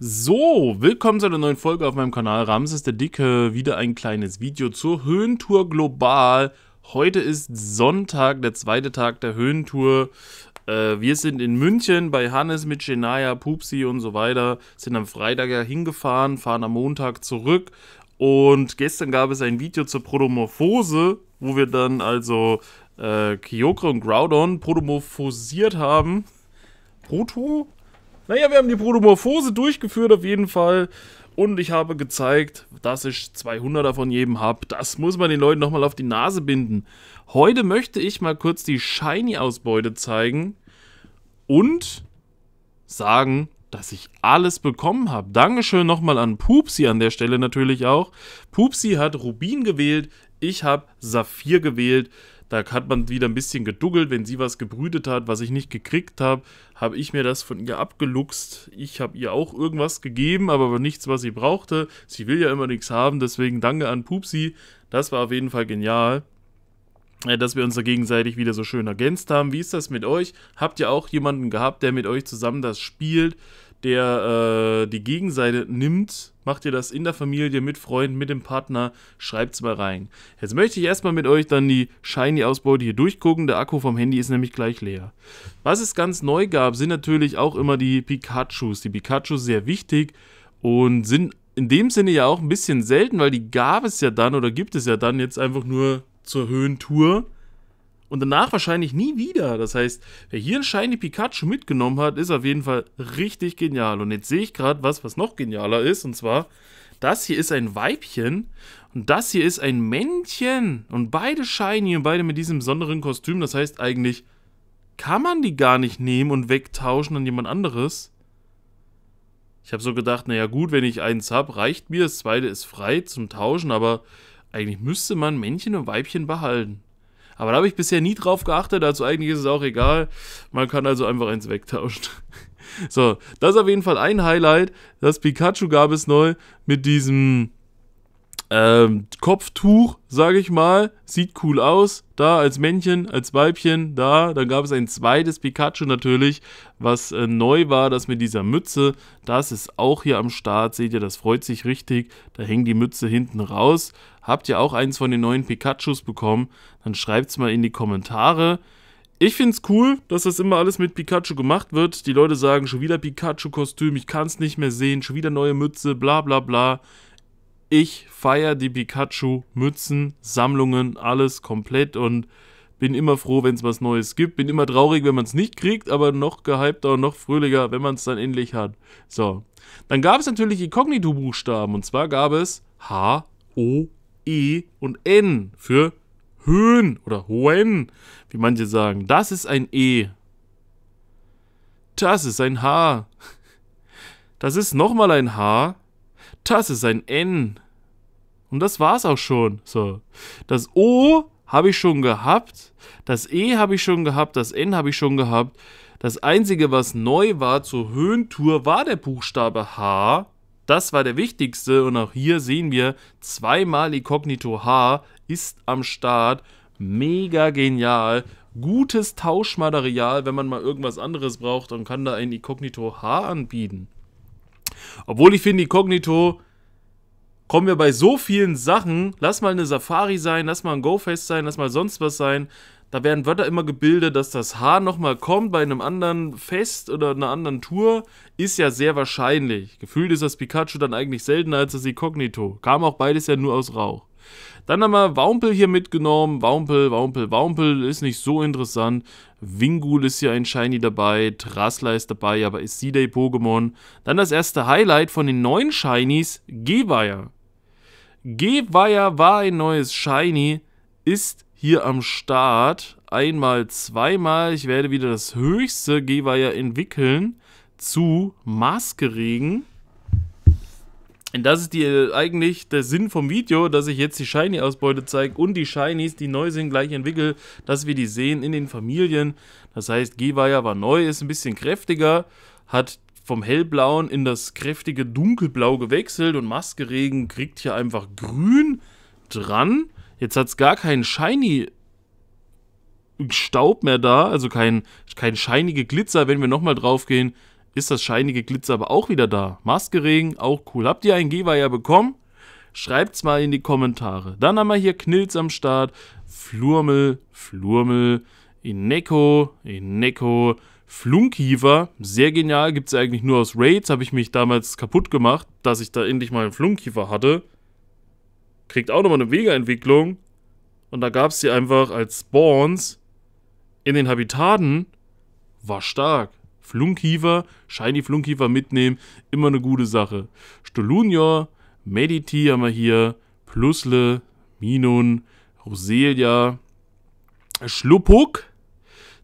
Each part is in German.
So, willkommen zu einer neuen Folge auf meinem Kanal Ramses der Dicke. Wieder ein kleines Video zur Höhentour global. Heute ist Sonntag, der zweite Tag der Höhentour. Äh, wir sind in München bei Hannes mit Genaya, Pupsi und so weiter. Sind am Freitag ja hingefahren, fahren am Montag zurück. Und gestern gab es ein Video zur Protomorphose, wo wir dann also äh, Kyokra und Groudon protomorphosiert haben. Proto? Naja, wir haben die Protomorphose durchgeführt auf jeden Fall. Und ich habe gezeigt, dass ich 200er von jedem habe. Das muss man den Leuten nochmal auf die Nase binden. Heute möchte ich mal kurz die Shiny-Ausbeute zeigen. Und sagen, dass ich alles bekommen habe. Dankeschön nochmal an Pupsi an der Stelle natürlich auch. Pupsi hat Rubin gewählt, ich habe Saphir gewählt. Da hat man wieder ein bisschen geduggelt, wenn sie was gebrütet hat, was ich nicht gekriegt habe, habe ich mir das von ihr abgeluchst. Ich habe ihr auch irgendwas gegeben, aber nichts, was sie brauchte. Sie will ja immer nichts haben, deswegen danke an Pupsi. Das war auf jeden Fall genial äh, dass wir uns da gegenseitig wieder so schön ergänzt haben. Wie ist das mit euch? Habt ihr auch jemanden gehabt, der mit euch zusammen das spielt? der äh, die Gegenseite nimmt. Macht ihr das in der Familie, mit Freunden, mit dem Partner? schreibt es mal rein. Jetzt möchte ich erstmal mit euch dann die Shiny-Ausbeute hier durchgucken. Der Akku vom Handy ist nämlich gleich leer. Was es ganz neu gab, sind natürlich auch immer die Pikachus. Die Pikachus sehr wichtig und sind in dem Sinne ja auch ein bisschen selten, weil die gab es ja dann oder gibt es ja dann jetzt einfach nur zur Höhentour und danach wahrscheinlich nie wieder. Das heißt, wer hier ein Shiny Pikachu mitgenommen hat, ist auf jeden Fall richtig genial. Und jetzt sehe ich gerade was, was noch genialer ist. Und zwar, das hier ist ein Weibchen und das hier ist ein Männchen. Und beide Shiny und beide mit diesem besonderen Kostüm. Das heißt eigentlich, kann man die gar nicht nehmen und wegtauschen an jemand anderes? Ich habe so gedacht, naja gut, wenn ich eins habe, reicht mir. Das zweite ist frei zum Tauschen, aber eigentlich müsste man Männchen und Weibchen behalten. Aber da habe ich bisher nie drauf geachtet, also eigentlich ist es auch egal. Man kann also einfach eins wegtauschen. so, das ist auf jeden Fall ein Highlight. Das Pikachu gab es neu mit diesem ähm, Kopftuch, sage ich mal, sieht cool aus. Da als Männchen, als Weibchen, da. Dann gab es ein zweites Pikachu natürlich, was äh, neu war, das mit dieser Mütze. Das ist auch hier am Start, seht ihr, das freut sich richtig. Da hängt die Mütze hinten raus. Habt ihr auch eins von den neuen Pikachus bekommen? Dann schreibt's mal in die Kommentare. Ich find's cool, dass das immer alles mit Pikachu gemacht wird. Die Leute sagen, schon wieder Pikachu-Kostüm, ich kann's nicht mehr sehen, schon wieder neue Mütze, bla bla bla ich feiere die Pikachu-Mützen, Sammlungen, alles komplett und bin immer froh, wenn es was Neues gibt. Bin immer traurig, wenn man es nicht kriegt, aber noch gehypter und noch fröhlicher, wenn man es dann endlich hat. So. Dann gab es natürlich Inkognito-Buchstaben. Und zwar gab es H, O, E und N für Höhen oder Hohen, wie manche sagen. Das ist ein E. Das ist ein H. Das ist nochmal ein H. Das ist ein N. Und das war's auch schon. So. Das O habe ich schon gehabt. Das E habe ich schon gehabt. Das N habe ich schon gehabt. Das einzige, was neu war zur Höhentour, war der Buchstabe H. Das war der wichtigste. Und auch hier sehen wir zweimal Icognito H ist am Start. Mega genial. Gutes Tauschmaterial, wenn man mal irgendwas anderes braucht und kann da ein Icognito H anbieten. Obwohl ich finde, Inkognito kommen wir bei so vielen Sachen, lass mal eine Safari sein, lass mal ein GoFest sein, lass mal sonst was sein, da werden Wörter immer gebildet, dass das Haar nochmal kommt bei einem anderen Fest oder einer anderen Tour, ist ja sehr wahrscheinlich. Gefühlt ist das Pikachu dann eigentlich seltener als das Inkognito. Kam auch beides ja nur aus Rauch. Dann haben wir Waumpel hier mitgenommen. Waumpel, Waumpel, Waumpel ist nicht so interessant. Wingul ist hier ein Shiny dabei. Trasla ist dabei, aber ist sie der Pokémon. Dann das erste Highlight von den neuen Shinies, Geweiher. Geweiher war ein neues Shiny, ist hier am Start. Einmal, zweimal. Ich werde wieder das höchste Geweiher entwickeln zu Maskeregen. Und das ist die, äh, eigentlich der Sinn vom Video, dass ich jetzt die Shiny-Ausbeute zeige und die Shinies, die neu sind, gleich entwickle, dass wir die sehen in den Familien. Das heißt, Geweiher war neu, ist ein bisschen kräftiger, hat vom hellblauen in das kräftige dunkelblau gewechselt und Maskeregen kriegt hier einfach grün dran. Jetzt hat es gar keinen Shiny Staub mehr da, also kein, kein shiniger Glitzer, wenn wir nochmal drauf gehen, ist das scheinige Glitzer aber auch wieder da. Maskeregen, auch cool. Habt ihr einen Geber ja bekommen? Schreibt's mal in die Kommentare. Dann haben wir hier Knilz am Start, Flurmel, Flurmel, Ineko, Ineko, Flunkiefer, sehr genial, gibt's ja eigentlich nur aus Raids, habe ich mich damals kaputt gemacht, dass ich da endlich mal einen Flunkiefer hatte. Kriegt auch nochmal eine Vega-Entwicklung. Und da gab's die einfach als Spawns in den Habitaten. War stark. Flunkiefer, Shiny Flunkiefer mitnehmen, immer eine gute Sache. Stolunior, Mediti haben wir hier, Plusle, Minun, Roselia, Schluppuck.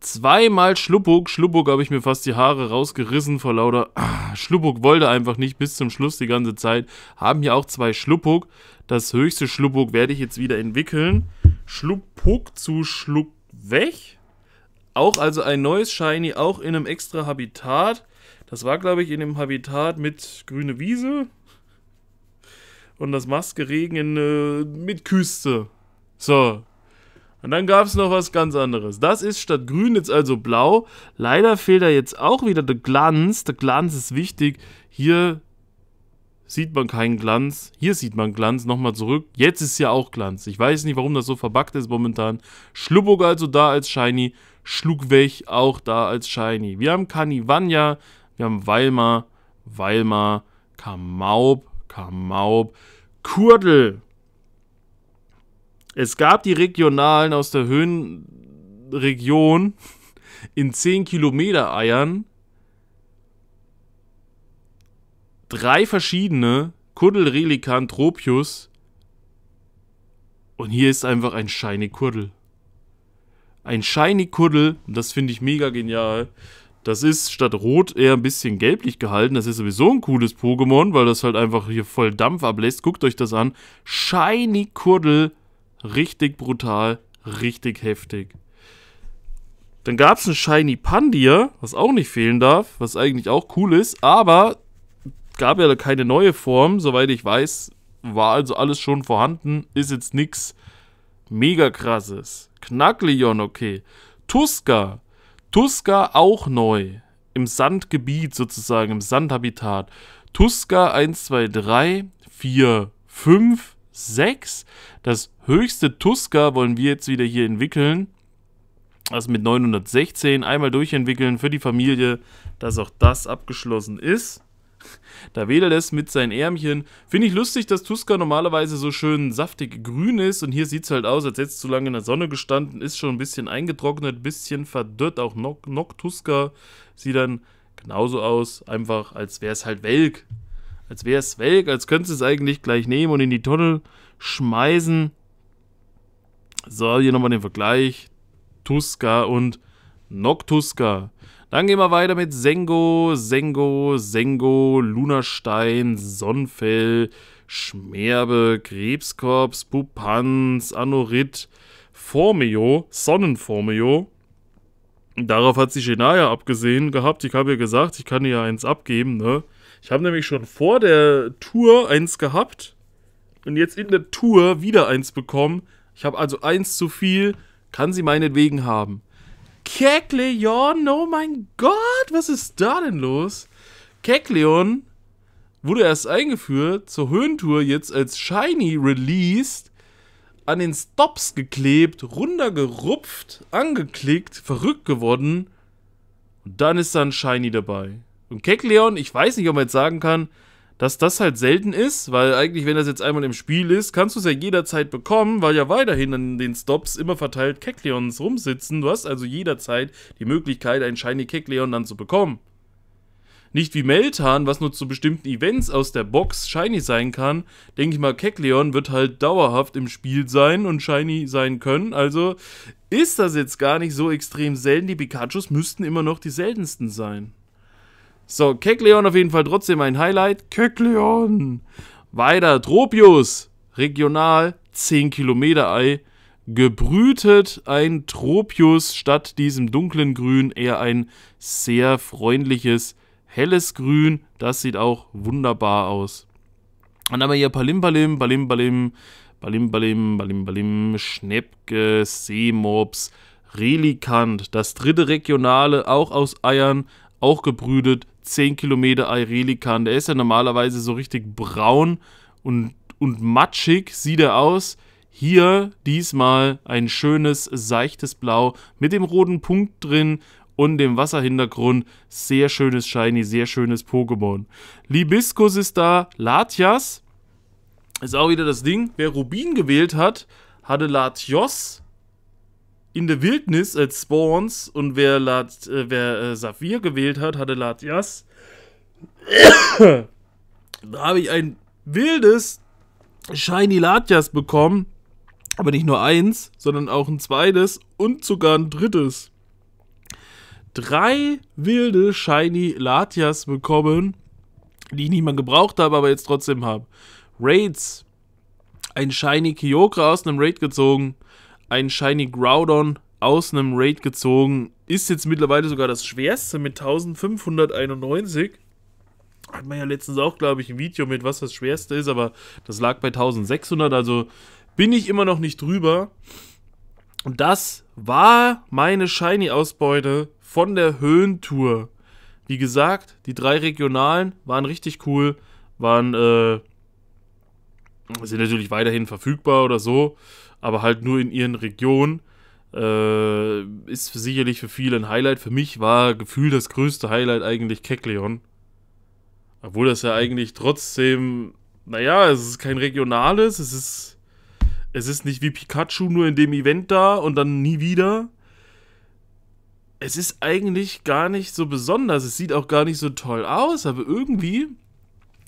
Zweimal Schluppuck. Schluppuck habe ich mir fast die Haare rausgerissen vor lauter. Ah, Schluppuck wollte einfach nicht bis zum Schluss die ganze Zeit. Haben hier auch zwei Schluppuck. Das höchste Schluppuck werde ich jetzt wieder entwickeln. Schluppuck zu Schluck weg. Auch also ein neues Shiny, auch in einem extra Habitat. Das war, glaube ich, in dem Habitat mit grüne Wiese. Und das Maskeregen in, äh, mit Küste. So. Und dann gab es noch was ganz anderes. Das ist statt grün jetzt also blau. Leider fehlt da jetzt auch wieder der Glanz. Der Glanz ist wichtig. Hier sieht man keinen Glanz. Hier sieht man Glanz. Nochmal zurück. Jetzt ist ja auch Glanz. Ich weiß nicht, warum das so verbuggt ist momentan. Schlubbock also da als Shiny schlug weg, auch da als Shiny. Wir haben Kanivanya, wir haben Weilmar, Weilmar, Kamaub, Kamaub, Kurdel. Es gab die Regionalen aus der Höhenregion in 10 Kilometer Eiern. Drei verschiedene, Kuddel, Relikan, Tropius. Und hier ist einfach ein Shiny Kuddel. Ein Shiny Kuddel, das finde ich mega genial. Das ist statt rot eher ein bisschen gelblich gehalten. Das ist sowieso ein cooles Pokémon, weil das halt einfach hier voll Dampf ablässt. Guckt euch das an. Shiny Kuddel. Richtig brutal, richtig heftig. Dann gab es ein Shiny Pandir, was auch nicht fehlen darf, was eigentlich auch cool ist, aber gab ja keine neue Form, soweit ich weiß. War also alles schon vorhanden, ist jetzt nichts mega krasses. Knackleon, okay. Tuska. Tuska auch neu. Im Sandgebiet sozusagen, im Sandhabitat. Tuska 1, 2, 3, 4, 5, 6. Das höchste Tuska wollen wir jetzt wieder hier entwickeln. Das mit 916 einmal durchentwickeln für die Familie, dass auch das abgeschlossen ist. Da wedelt es mit seinen Ärmchen. Finde ich lustig, dass Tuska normalerweise so schön saftig grün ist. Und hier sieht es halt aus, als hätte es zu lange in der Sonne gestanden. Ist schon ein bisschen eingetrocknet, ein bisschen verdürrt. Auch Noctuska sieht dann genauso aus. Einfach, als wäre es halt welk. Als wäre es welk, als könntest du es eigentlich gleich nehmen und in die Tunnel schmeißen. So, hier nochmal den Vergleich. Tuska und Noctuska. Dann gehen wir weiter mit Sengo, Sengo, Sengo, Lunastein, Sonnfell, Schmerbe, Krebskorps, Pupanz, Anorit, Formio, Sonnenformio. Darauf hat sie Genaya abgesehen gehabt. Ich habe ihr gesagt, ich kann ihr eins abgeben, ne? Ich habe nämlich schon vor der Tour eins gehabt und jetzt in der Tour wieder eins bekommen. Ich habe also eins zu viel, kann sie meinetwegen haben. Kekleon, oh mein Gott, was ist da denn los? Kekleon wurde erst eingeführt, zur Höhentour jetzt als Shiny released, an den Stops geklebt, runtergerupft, angeklickt, verrückt geworden. Und dann ist da ein Shiny dabei. Und Kekleon, ich weiß nicht, ob man jetzt sagen kann, dass das halt selten ist, weil eigentlich, wenn das jetzt einmal im Spiel ist, kannst du es ja jederzeit bekommen, weil ja weiterhin an den Stops immer verteilt Kekleons rumsitzen. Du hast also jederzeit die Möglichkeit, einen Shiny Kekleon dann zu bekommen. Nicht wie Meltan, was nur zu bestimmten Events aus der Box Shiny sein kann, denke ich mal, Kekleon wird halt dauerhaft im Spiel sein und Shiny sein können. Also ist das jetzt gar nicht so extrem selten. Die Pikachus müssten immer noch die seltensten sein. So, Kekleon auf jeden Fall trotzdem ein Highlight. Kekleon! Weiter, Tropius! Regional 10 Kilometer Ei. Gebrütet ein Tropius statt diesem dunklen Grün, eher ein sehr freundliches, helles Grün. Das sieht auch wunderbar aus. dann haben wir hier Palim Palim, Palim Palim, Balim Balim, Balim Balim, Schnäppke, Seemobs, Relikant, das dritte Regionale, auch aus Eiern, auch gebrütet, 10 Kilometer Airelikan. Der ist ja normalerweise so richtig braun und, und matschig, sieht er aus. Hier diesmal ein schönes, seichtes Blau mit dem roten Punkt drin und dem Wasserhintergrund. Sehr schönes Shiny, sehr schönes Pokémon. Libiskus ist da, Latias ist auch wieder das Ding. Wer Rubin gewählt hat, hatte Latios in der Wildnis als Spawns und wer, Lat, äh, wer äh, Saphir gewählt hat, hatte Latias. da habe ich ein wildes Shiny Latias bekommen. Aber nicht nur eins, sondern auch ein zweites und sogar ein drittes. Drei wilde Shiny Latias bekommen, die ich nicht mal gebraucht habe, aber jetzt trotzdem habe. Raids. Ein Shiny Kyokra aus einem Raid gezogen ein Shiny Groudon aus einem Raid gezogen. Ist jetzt mittlerweile sogar das schwerste mit 1591. Hat man ja letztens auch, glaube ich, ein Video mit, was das schwerste ist, aber das lag bei 1600, also bin ich immer noch nicht drüber. Und das war meine Shiny-Ausbeute von der Höhentour. Wie gesagt, die drei regionalen waren richtig cool, waren, äh, sind natürlich weiterhin verfügbar oder so aber halt nur in ihren Regionen. Äh, ist sicherlich für viele ein Highlight. Für mich war gefühlt das größte Highlight eigentlich Kekleon. Obwohl das ja eigentlich trotzdem, naja, es ist kein regionales, es ist, es ist nicht wie Pikachu nur in dem Event da und dann nie wieder. Es ist eigentlich gar nicht so besonders, es sieht auch gar nicht so toll aus, aber irgendwie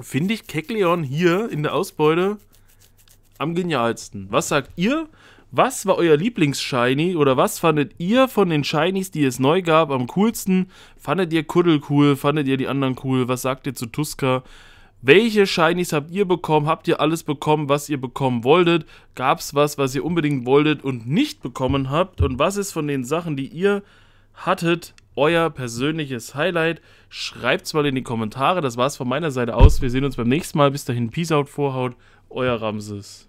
finde ich Kekleon hier in der Ausbeute am genialsten? Was sagt ihr? Was war euer Lieblings-Shiny oder was fandet ihr von den Shinies, die es neu gab, am coolsten? Fandet ihr Kuddel cool? Fandet ihr die anderen cool? Was sagt ihr zu Tuska? Welche Shinies habt ihr bekommen? Habt ihr alles bekommen, was ihr bekommen wolltet? Gab es was, was ihr unbedingt wolltet und nicht bekommen habt? Und was ist von den Sachen, die ihr hattet, euer persönliches Highlight? Schreibt es mal in die Kommentare. Das war es von meiner Seite aus. Wir sehen uns beim nächsten Mal. Bis dahin, Peace out, Vorhaut euer Ramses.